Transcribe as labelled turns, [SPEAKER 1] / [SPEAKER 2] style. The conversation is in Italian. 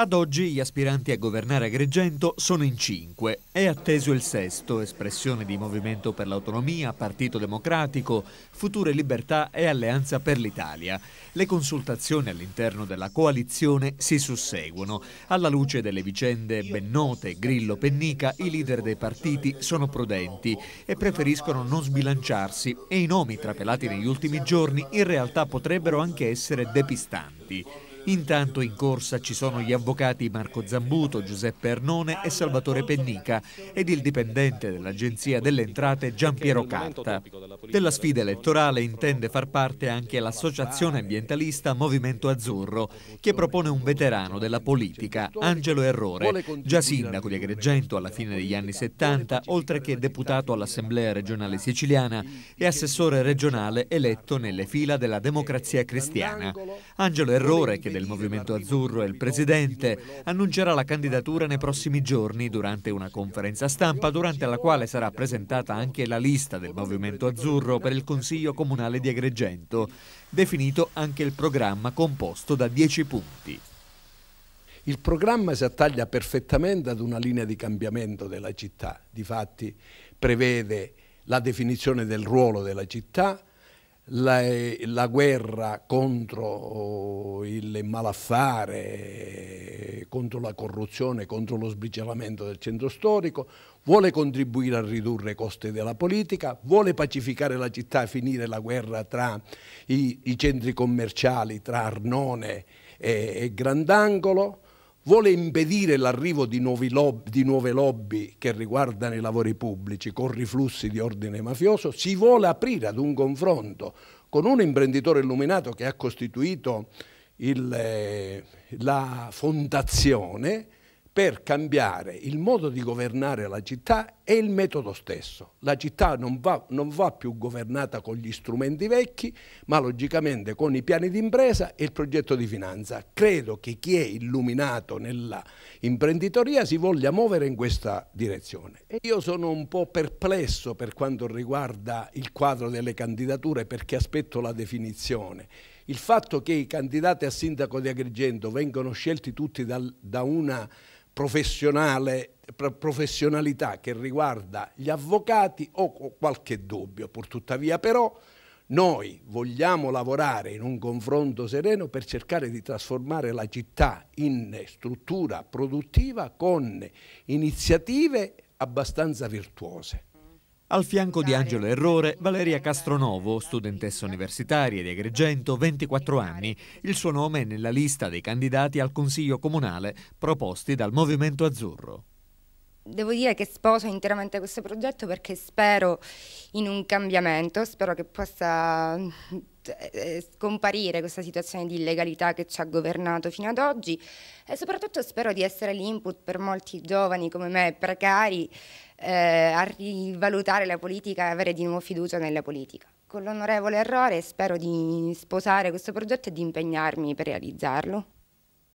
[SPEAKER 1] Ad oggi gli aspiranti a governare Agrigento sono in cinque. È atteso il sesto, espressione di Movimento per l'Autonomia, Partito Democratico, Future Libertà e Alleanza per l'Italia. Le consultazioni all'interno della coalizione si susseguono. Alla luce delle vicende ben note, Grillo-Pennica, i leader dei partiti sono prudenti e preferiscono non sbilanciarsi e i nomi trapelati negli ultimi giorni in realtà potrebbero anche essere depistanti. Intanto in corsa ci sono gli avvocati Marco Zambuto, Giuseppe Ernone e Salvatore Pennica ed il dipendente dell'Agenzia delle Entrate Giampiero Carta. Della sfida elettorale intende far parte anche l'associazione ambientalista Movimento Azzurro che propone un veterano della politica, Angelo Errore, già sindaco di Agrigento alla fine degli anni 70, oltre che deputato all'Assemblea regionale siciliana e assessore regionale eletto nelle fila della democrazia cristiana. Angelo Errore, che anche del Movimento Azzurro e il Presidente, annuncerà la candidatura nei prossimi giorni durante una conferenza stampa durante la quale sarà presentata anche la lista del Movimento Azzurro per il Consiglio Comunale di Agrigento, definito anche il programma composto
[SPEAKER 2] da 10 punti. Il programma si attaglia perfettamente ad una linea di cambiamento della città, difatti prevede la definizione del ruolo della città, la, la, guerra contro oh, il malaffare, contro la corruzione, contro lo sbriciamento del centro storico, vuole contribuire a ridurre i costi della politica, vuole pacificare la città e finire la guerra tra i, i centri commerciali, tra Arnone e, e Grandangolo, vuole impedire l'arrivo di, lob di nuove lobby che riguardano i lavori pubblici con riflussi di ordine mafioso, si vuole aprire ad un confronto con un imprenditore illuminato che ha costituito il, eh, la fondazione per cambiare il modo di governare la città e il metodo stesso. La città non va, non va più governata con gli strumenti vecchi, ma logicamente con i piani d'impresa e il progetto di finanza. Credo che chi è illuminato nell'imprenditoria si voglia muovere in questa direzione. E io sono un po' perplesso per quanto riguarda il quadro delle candidature perché aspetto la definizione. Il fatto che i candidati a sindaco di Agrigento vengano scelti tutti dal, da una professionalità che riguarda gli avvocati ho qualche dubbio, tuttavia però noi vogliamo lavorare in un confronto sereno per cercare di trasformare la città in struttura produttiva con iniziative abbastanza virtuose. Al fianco di Angelo Errore,
[SPEAKER 1] Valeria Castronovo, studentessa universitaria di Agrigento, 24 anni. Il suo nome è nella lista dei candidati al Consiglio Comunale proposti dal Movimento Azzurro
[SPEAKER 3] devo dire che sposo interamente questo progetto perché spero in un cambiamento, spero che possa eh, eh, scomparire questa situazione di illegalità che ci ha governato fino ad oggi e soprattutto spero di essere l'input per molti giovani come me, precari, eh, a rivalutare la politica e avere di nuovo fiducia nella politica. Con l'onorevole errore spero di sposare questo progetto e di impegnarmi per realizzarlo.